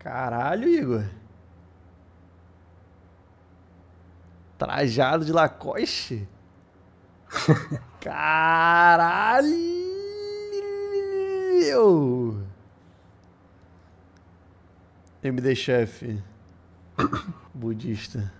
Caralho, Igor. Trajado de Lacoste? Caralho! MD chefe. Budista.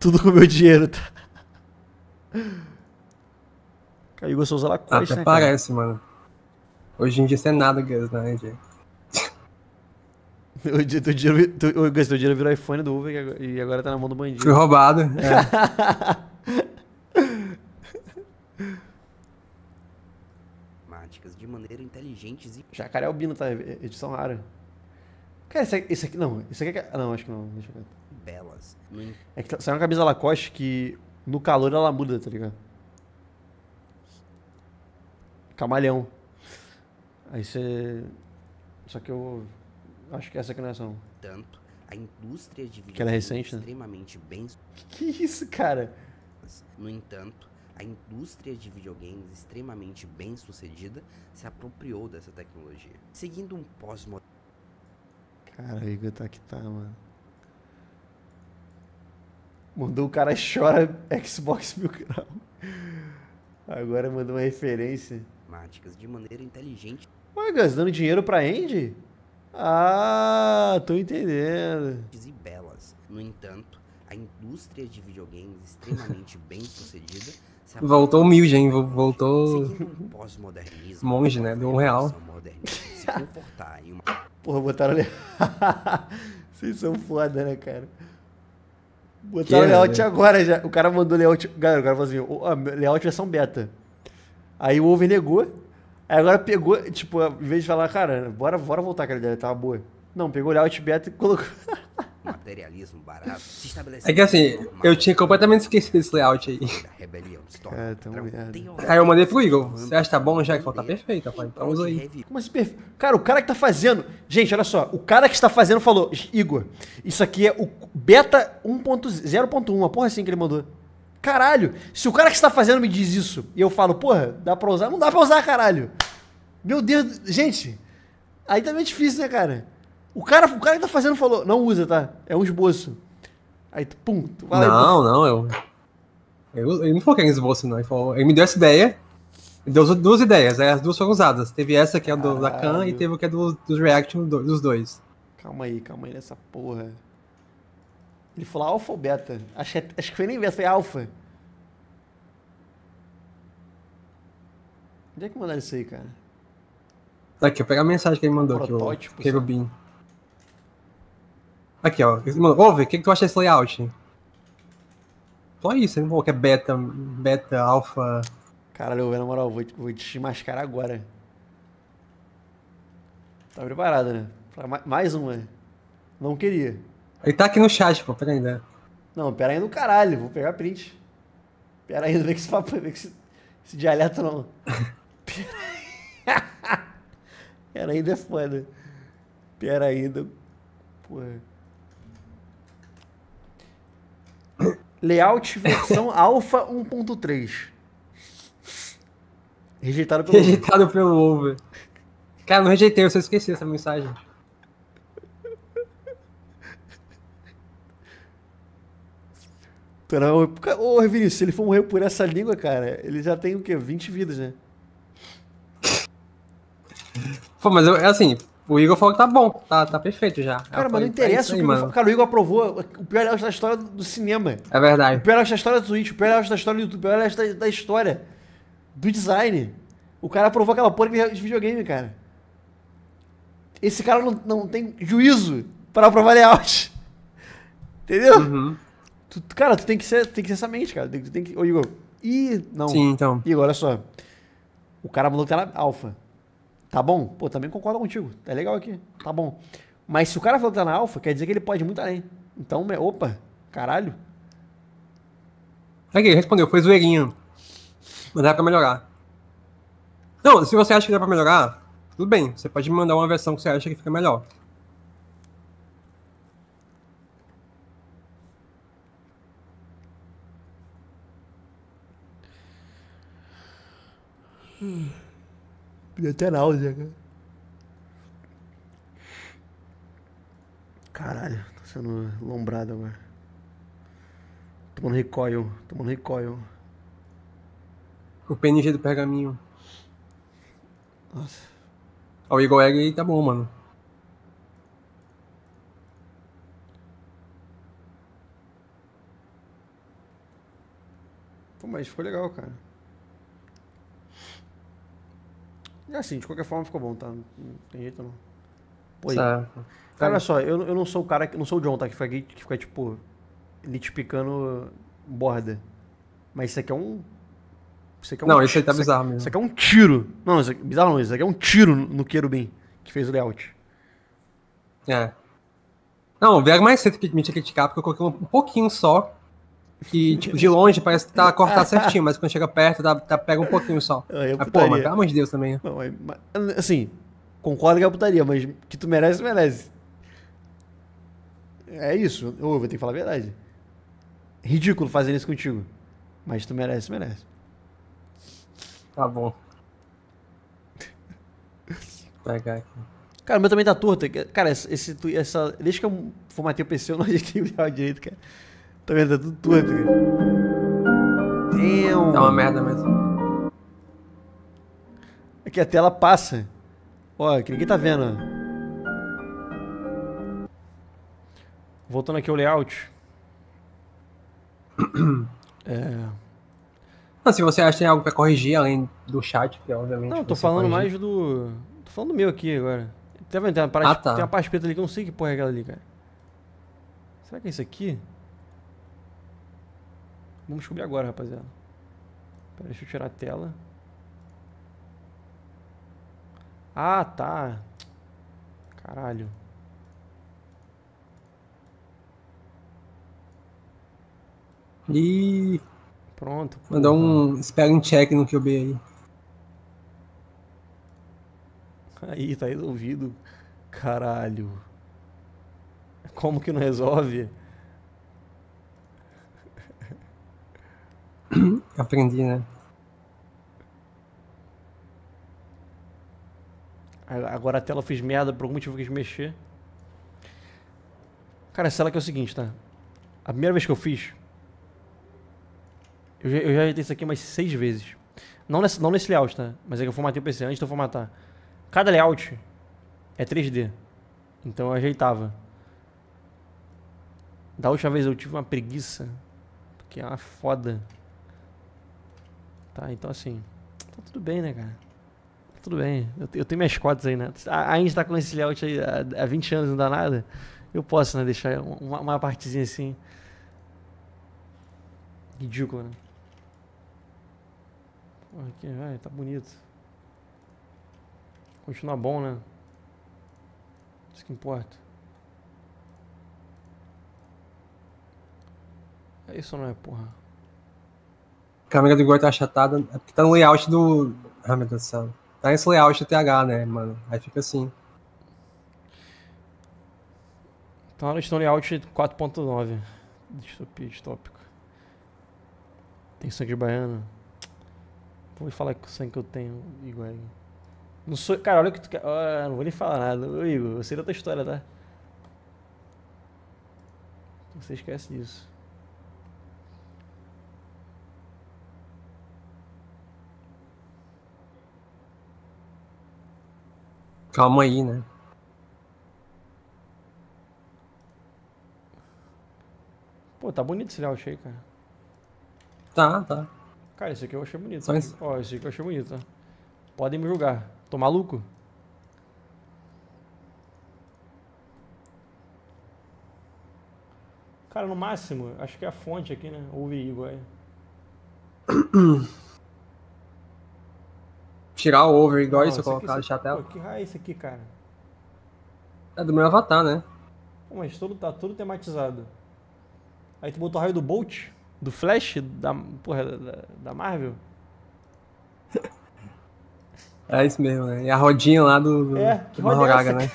Tudo com meu dinheiro, tá? Caiu, eu sou usa Lacoste, Até né, parece, cara? mano. Hoje em dia isso é nada, Gus, né, Jay? O dia, teu dinheiro, tu, o teu dinheiro virou iPhone do Uber e agora tá na mão do bandido. Fui roubado. É. Máticas de maneira inteligente e. Jacaré albino, tá? Edição rara. Cara, esse, aqui, isso aqui. Não, isso aqui é. Ah, não, acho que não. Deixa eu ver. Belas. É que tá, saiu uma camisa Lacoste que no calor ela muda, tá ligado? Camalhão. Aí você. Só que eu acho que é essa aqui não é essa, Tanto a indústria de videogame que ela é, é recente, né? extremamente né? bem. Que, que é isso, cara? No entanto, a indústria de videogames extremamente bem sucedida se apropriou dessa tecnologia, seguindo um pós-moderno. Cara, Igor tá que tá, mano. Mandou o cara chora Xbox mil grau. Agora mandou uma referência matemáticas de maneira inteligente. Ué, Gus, dando dinheiro pra Andy? Ah, tô entendendo. E belas. No entanto, a indústria de videogames é extremamente bem sucedida. Voltou humilde, hein? Voltou. Um Monge, né? Deu um real. Se confortar em uma... Porra, botaram. Vocês são foda, né, cara? Botaram que, layout né? agora já. O cara mandou layout. Galera, o cara falou assim: layout versão beta. Aí o Over negou. Aí agora pegou, tipo, em vez de falar, cara, bora, bora voltar, aquela ideia tava boa. Não, pegou o layout beta e colocou. Materialismo barato. Se estabelecer. É que assim, eu tinha completamente esquecido esse layout aí. Rebelião, se É, aí eu mandei pro Igor. Você acha que tá bom já? Que falta tá perfeito, rapaz. Então usa aí. Como assim perfeito? Cara, o cara que tá fazendo. Gente, olha só. O cara que está fazendo falou: Igor, isso aqui é o beta 1.0.1. a porra assim que ele mandou. Caralho, se o cara que está fazendo me diz isso e eu falo, porra, dá pra usar? Não dá pra usar, caralho. Meu Deus, gente, aí também é difícil, né, cara? O cara, o cara que tá fazendo falou, não usa, tá? É um esboço. Aí tu, pum, tu vai Não, aí, não, eu. Eu, ele não falou que um esboço, não. Ele, falou, ele me deu essa ideia. Ele deu duas ideias, aí né? as duas foram usadas. Teve essa que é do, da Khan e teve o que é do, dos React dos dois. Calma aí, calma aí nessa porra. Ele falou alfa ou beta? Acho, é, acho que foi nem beta, foi alfa. Onde é que mandaram isso aí, cara? Aqui, eu pegar a mensagem que ele mandou Protótipo, aqui, o Kevin. Aqui, ó. Ele mandou, ouve, o que, que tu acha desse layout? Só isso, ele não falou que é beta, beta, alfa. Caralho, na moral, vou, vou te mascarar agora. Tá preparado, né? Pra mais uma. Não queria. Ele tá aqui no chat, pô, pera aí, né? Não, pera aí no caralho, vou pegar print. Pera aí, não vê que esse papo, vê que esse, esse dialeto não. Pera aí. ainda é foda. Pera ainda. pô. Layout versão alfa 1.3. Rejeitado pelo Rejeitado pelo Over. Cara, não rejeitei, eu só esqueci essa mensagem. Cara, ô, ô Vinícius, se ele for morrer por essa língua, cara, ele já tem o quê? 20 vidas, né? Pô, mas eu, é assim, o Igor falou que tá bom, tá, tá perfeito já. Cara, mas não interessa o que Cara, o Igor aprovou o pior da é história do cinema. É verdade. O pior da é história do Twitch, o pior da é história do YouTube, o pior da, da, história do design. O cara aprovou aquela porra de videogame, cara. Esse cara não, não tem juízo para aprovar layout. Entendeu? Uhum. Tu, cara, tu tem que ser, tem que ser essa mente, cara. Tem, tu tem que. Ô, Igor. Ih, não. Sim, então. Igor, olha só. O cara mandou que tá na alfa. Tá bom? Pô, também concordo contigo. É legal aqui. Tá bom. Mas se o cara falou que tá na alfa, quer dizer que ele pode ir muito além. Então, opa, caralho. É respondeu, foi zoeirinho. Mas dá pra melhorar. Não, se você acha que dá pra melhorar, tudo bem. Você pode me mandar uma versão que você acha que fica melhor. Deu até náusea, cara. Caralho, tô sendo lombrado agora. Tomando recoil, tomando recoil. O PNG do pergaminho. Nossa. Ó, o Eagle Egg aí tá bom, mano. Pô, mas ficou legal, cara. É assim, de qualquer forma ficou bom, tá? Não tem jeito não. Pois tá. Cara, olha só, eu, eu não sou o cara, que não sou o John, tá? Que fica, que fica tipo, litipicando borda. Mas isso aqui é um. Isso aqui é um não, isso aí tá bizarro aqui, mesmo. Isso aqui é um tiro. Não, isso aqui, bizarro não, isso aqui é um tiro no querubim que fez o layout. É. Não, vieram mais cedo que me criticar, porque eu coloquei um pouquinho só que, tipo, de longe parece que tá cortado certinho, mas quando chega perto, dá pega um pouquinho só. É, é mas, pô, mas pelo amor de Deus também. Né? Não, é, assim, concordo que é putaria, mas que tu merece, merece. É isso. Eu vou ter que falar a verdade. Ridículo fazer isso contigo. Mas tu merece, merece. Tá bom. Pegar aqui. Cara, o meu também tá torto. Cara, esse, essa, desde que eu formatei o PC, eu não ajeitei o direito, cara. É tá vendo? Tá tudo torto, aqui. Damn. É uma merda mesmo. Aqui a tela passa. Ó, que ninguém tá vendo. Voltando aqui ao layout. é... se você acha que tem algo pra corrigir, além do chat, que é obviamente. Não, tô falando corrigir. mais do. Tô falando do meu aqui agora. Tá vendo? Tem uma, parte, ah, tá. tem uma parte preta ali que eu não sei que porra é aquela ali, cara. Será que é isso aqui? Vamos descobrir agora, rapaziada. Pera, deixa eu tirar a tela. Ah, tá. Caralho. E pronto. Porra. Mandar um spelling check no QB aí. Aí, tá resolvido. Caralho. Como que não resolve? aprendi, né? Agora a tela eu fiz merda, por algum motivo eu quis mexer. Cara, essa tela que é o seguinte, tá? A primeira vez que eu fiz, eu já, eu já editei isso aqui umas seis vezes. Não nesse, não nesse layout, tá? Mas é que eu formatei o PC antes de eu formatar. Cada layout é 3D. Então eu ajeitava. Da última vez eu tive uma preguiça. Porque é uma foda. Tá? Então, assim, tá tudo bem, né, cara? Tá tudo bem. Eu, eu tenho minhas cotas aí, né? ainda tá com esse layout aí há, há 20 anos, não dá nada. Eu posso, né, deixar uma, uma partezinha assim. Ridícula, né? Porra, aqui, vai, tá bonito. Continua bom, né? Isso que importa. É isso não é porra câmera do Igor tá achatada, é porque tá no layout do. Ah, meu Deus do céu. Tá nesse layout do TH, né, mano? Aí fica assim. Tá no Stone Out 4.9. Distopia distópico. Tem sangue de baiano. Vou falar com o sangue que eu tenho, Igor. Não sou. Cara, olha o que tu quer. Ah, não vou nem falar nada. Ô, Igor, eu sei da tua história, tá? Você esquece disso. Calma aí, né? Pô, tá bonito esse layout aí, cara. Tá, tá. Cara, esse aqui eu achei bonito. Ó, esse... Oh, esse aqui eu achei bonito. Podem me julgar. Tô maluco? Cara, no máximo, acho que é a fonte aqui, né? Ouve igual aí tirar o over se eu colocar, deixar a Pô, que raio é isso aqui, cara? É do meu avatar, né? Pô, mas todo tá tudo tematizado. Aí tu botou o raio do Bolt, do Flash, da, porra, da, da Marvel. É isso mesmo, né? E a rodinha lá do, do, é, que do é Mahoraga, né?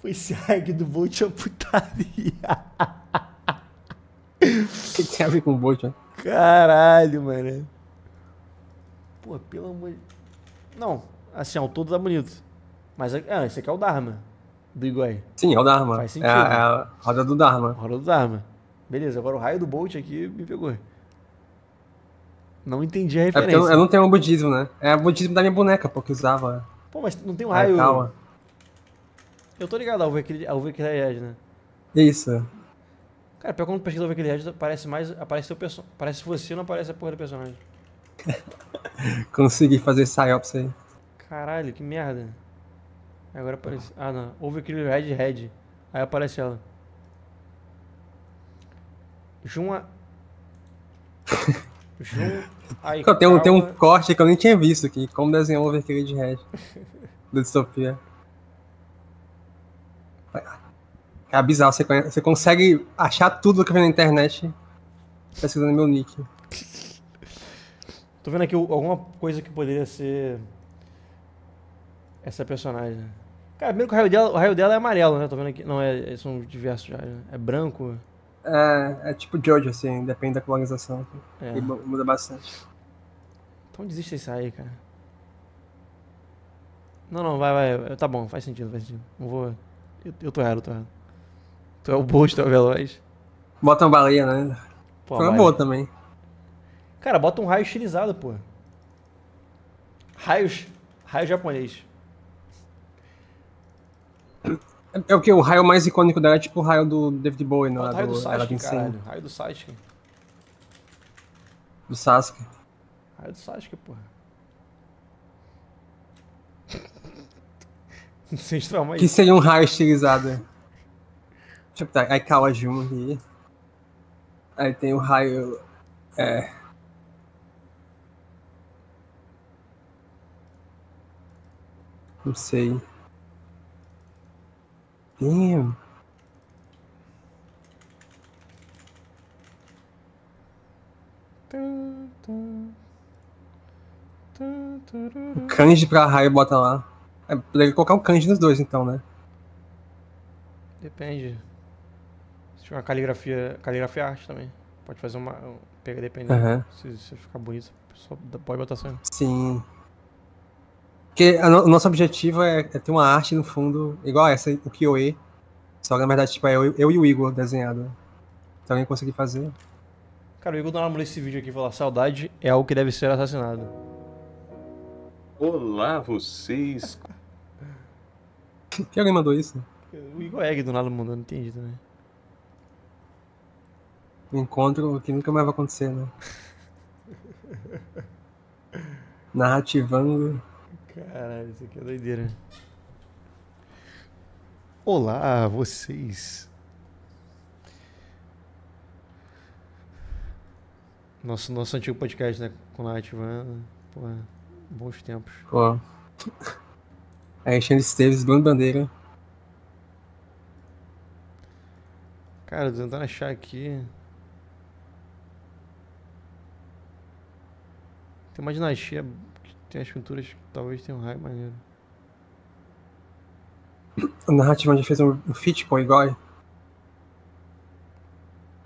foi esse hack do Bolt é putaria. O que, que tem a ver com o Bolt, né? Caralho, mano. Pô, pelo amor de... Não, assim, ao todo tá bonito. Mas é, ah, esse aqui é o Dharma, do Igoi. Sim, é o Dharma. Faz sentido. É, a, é a roda do Dharma. Roda do Dharma. Beleza, agora o raio do Bolt aqui me pegou. Não entendi a é referência. É eu, eu, não tenho o budismo, né? É o budismo da minha boneca, pô, que usava. Pô, mas não tem um raio... Calma. Eu tô ligado ao ver que ele né? Isso. Cara, pior quando pesquisa Wikileaks, aparece mais. Aparece seu perso... parece você não aparece a porra do personagem. Consegui fazer psyops aí. Caralho, que merda. Agora aparece. Ah não. Houve aquele Red Red. Aí aparece ela. Juma. Jun. Ai, tem, um, tem um corte que eu nem tinha visto aqui. Como desenhou o Overkill de Red. da distopia. Vai lá. É bizarro, você, conhece, você consegue achar tudo que vem na internet pesquisando meu nick. Tô vendo aqui alguma coisa que poderia ser essa personagem. Cara, primeiro que o raio dela, o raio dela é amarelo, né? Tô vendo aqui. Não, é, são diversos já. Né? É branco. É, é tipo George assim, depende da colonização. É. E muda bastante. Então desiste isso aí, cara. Não, não, vai, vai. Tá bom, faz sentido, faz sentido. Não vou. Eu, eu tô errado, eu tô errado. Tu é o Bolt, tu é o veloz. Bota uma baleia, né? Pô, Foi uma boa também. Cara, bota um raio estilizado, pô. Raios. Raio japonês. É o que? O raio mais icônico dela é tipo o raio do David Bowie, não é? Raio do, do Sasuke, caralho. Raio do Sasuke. Do Sasuke. Raio do Sasuke, porra. Sem trauma aí. Que seria um raio estilizado. Tipo, tá, aí Kawajuma aqui. Aí tem o raio. É. Não sei. Damn. O kanji pra raio bota lá. É, poderia colocar o kanji nos dois, então, né? Depende. Se tiver é uma caligrafia, caligrafia arte também. Pode fazer uma. Pega dependendo. Uhum. Se, se, ficar bonito, só pode botar assim. Sim. Porque o nosso objetivo é, é, ter uma arte no fundo, igual essa, o Kyoe. Só que na verdade, tipo, é eu, eu e o Igor desenhado. também alguém conseguir fazer. Cara, o Igor dá tá uma mulher esse vídeo aqui e saudade é algo que deve ser assassinado. Olá, vocês. Quem alguém mandou isso? O Igor é Egg do nada mandou, não entendi também encontro que nunca mais vai acontecer, né? Narrativando. Caralho, isso aqui é doideira. Olá, vocês. Nosso, nosso antigo podcast, né? Com narrativando. Pô, bons tempos. Ó. É, Alexandre Esteves, Bruno Bandeira. Cara, tô tentando achar aqui. Tem uma dinastia que tem as pinturas que talvez tenham um raio maneiro. A narrativa já fez um, um feat com o Igor.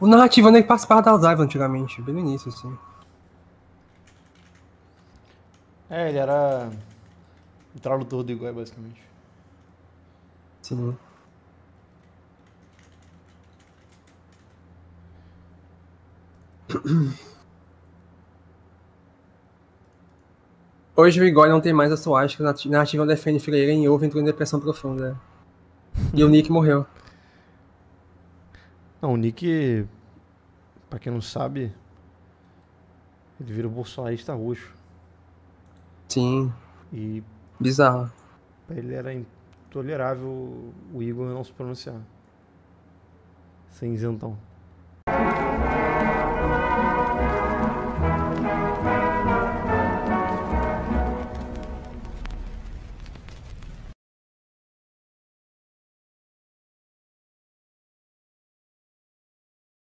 O narrativa nem participava da Alzheimer antigamente, bem no início, assim. É, ele era o tradutor do Igor, basicamente. Sim. Hoje o Igor não tem mais a sua arte, a narrativa defende Freire em ovo entrou em depressão profunda. Né? E o uhum. Nick morreu. Não, o Nick, pra quem não sabe, ele virou bolsonarista roxo. Sim. E. Bizarro. Pra ele era intolerável o Igor não se pronunciar. Sem isentão.